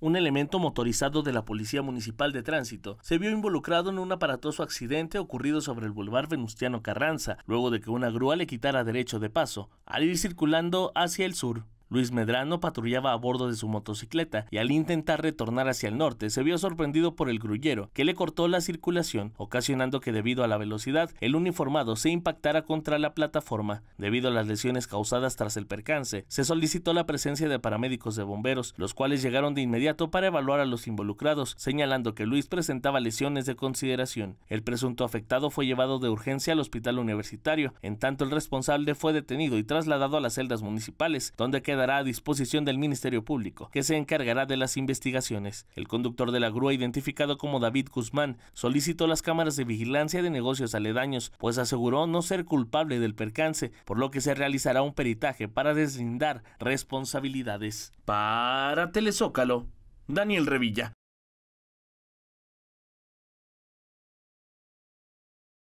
un elemento motorizado de la Policía Municipal de Tránsito, se vio involucrado en un aparatoso accidente ocurrido sobre el Boulevard Venustiano Carranza, luego de que una grúa le quitara derecho de paso, al ir circulando hacia el sur. Luis Medrano patrullaba a bordo de su motocicleta y al intentar retornar hacia el norte se vio sorprendido por el grullero que le cortó la circulación, ocasionando que debido a la velocidad el uniformado se impactara contra la plataforma. Debido a las lesiones causadas tras el percance, se solicitó la presencia de paramédicos de bomberos, los cuales llegaron de inmediato para evaluar a los involucrados, señalando que Luis presentaba lesiones de consideración. El presunto afectado fue llevado de urgencia al hospital universitario, en tanto el responsable fue detenido y trasladado a las celdas municipales, donde queda a disposición del Ministerio Público, que se encargará de las investigaciones. El conductor de la grúa, identificado como David Guzmán, solicitó las cámaras de vigilancia de negocios aledaños, pues aseguró no ser culpable del percance, por lo que se realizará un peritaje para deslindar responsabilidades. Para Telezócalo, Daniel Revilla.